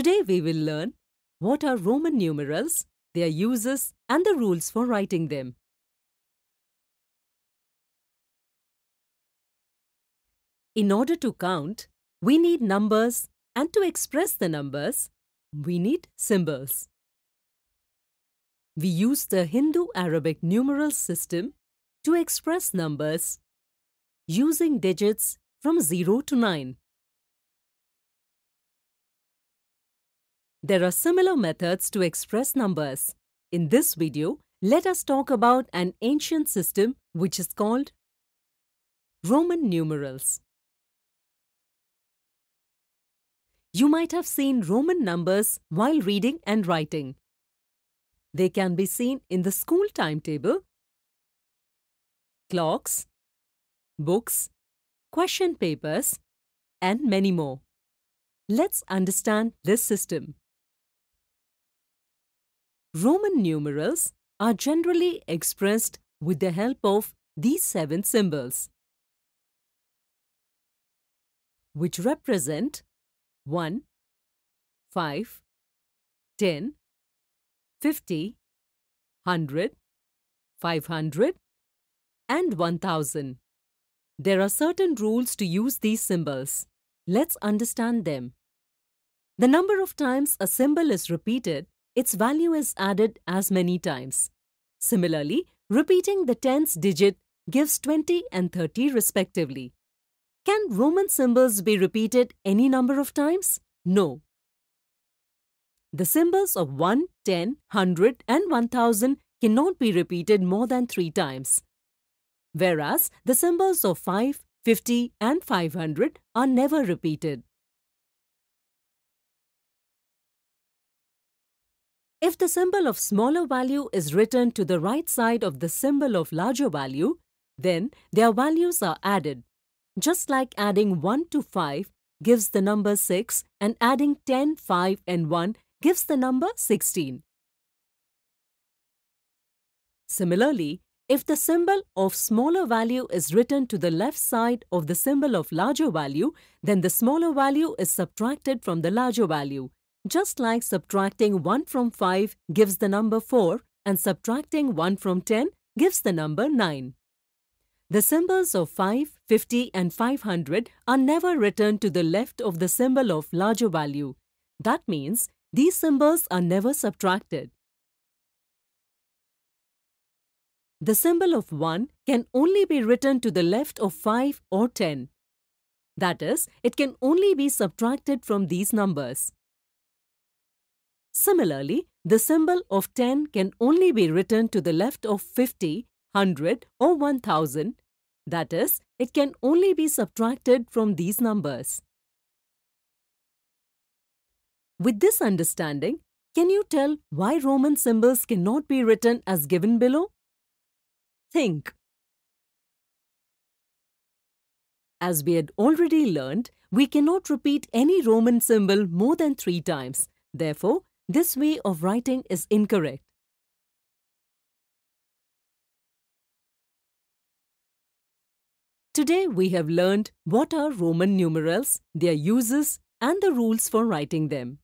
Today we will learn what are Roman numerals, their uses and the rules for writing them. In order to count, we need numbers and to express the numbers, we need symbols. We use the Hindu-Arabic numeral system to express numbers using digits from 0 to 9. There are similar methods to express numbers. In this video, let us talk about an ancient system which is called Roman numerals. You might have seen Roman numbers while reading and writing. They can be seen in the school timetable, clocks, books, question papers, and many more. Let's understand this system. Roman numerals are generally expressed with the help of these seven symbols, which represent 1, 5, 10, 50, 100, 500 and 1000. There are certain rules to use these symbols. Let's understand them. The number of times a symbol is repeated its value is added as many times. Similarly, repeating the tens digit gives 20 and 30 respectively. Can Roman symbols be repeated any number of times? No. The symbols of 1, 10, 100 and 1000 cannot be repeated more than 3 times. Whereas the symbols of 5, 50 and 500 are never repeated. If the symbol of smaller value is written to the right side of the symbol of larger value, then their values are added. Just like adding 1 to 5 gives the number 6 and adding 10, 5 and 1 gives the number 16. Similarly, if the symbol of smaller value is written to the left side of the symbol of larger value, then the smaller value is subtracted from the larger value just like subtracting 1 from 5 gives the number 4 and subtracting 1 from 10 gives the number 9. The symbols of 5, 50 and 500 are never written to the left of the symbol of larger value. That means these symbols are never subtracted. The symbol of 1 can only be written to the left of 5 or 10. That is, it can only be subtracted from these numbers. Similarly, the symbol of 10 can only be written to the left of 50, 100 or 1000. That is, it can only be subtracted from these numbers. With this understanding, can you tell why Roman symbols cannot be written as given below? Think. As we had already learned, we cannot repeat any Roman symbol more than three times. Therefore, this way of writing is incorrect. Today we have learned what are Roman numerals, their uses and the rules for writing them.